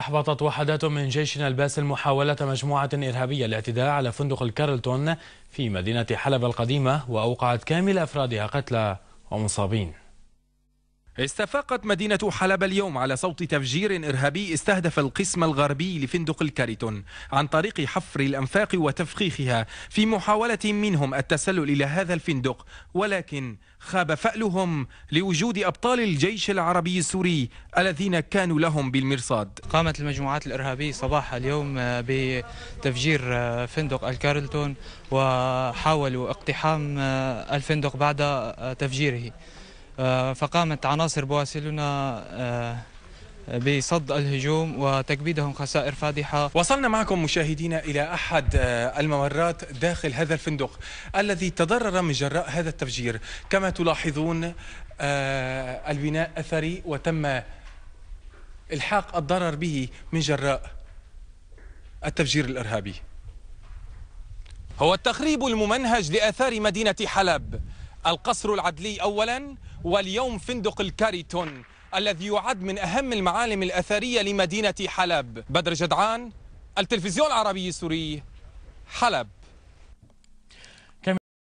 أحبطت وحدات من جيشنا الباسل محاولة مجموعة إرهابية الاعتداء على فندق الكارلتون في مدينة حلب القديمة وأوقعت كامل أفرادها قتلى ومصابين استفاقت مدينة حلب اليوم على صوت تفجير إرهابي استهدف القسم الغربي لفندق الكاريتون عن طريق حفر الأنفاق وتفخيخها في محاولة منهم التسلل إلى هذا الفندق ولكن خاب فألهم لوجود أبطال الجيش العربي السوري الذين كانوا لهم بالمرصاد قامت المجموعات الإرهابية صباح اليوم بتفجير فندق الكارلتون وحاولوا اقتحام الفندق بعد تفجيره آه، فقامت عناصر بواسلنا آه، بصد الهجوم وتكبيدهم خسائر فادحة وصلنا معكم مشاهدينا إلى أحد آه، الممرات داخل هذا الفندق الذي تضرر من جراء هذا التفجير كما تلاحظون البناء أثري وتم إلحاق الضرر به من جراء التفجير الإرهابي هو التخريب الممنهج لآثار مدينة حلب القصر العدلي أولا واليوم فندق الكاريتون الذي يعد من أهم المعالم الأثرية لمدينة حلب بدر جدعان التلفزيون العربي السوري حلب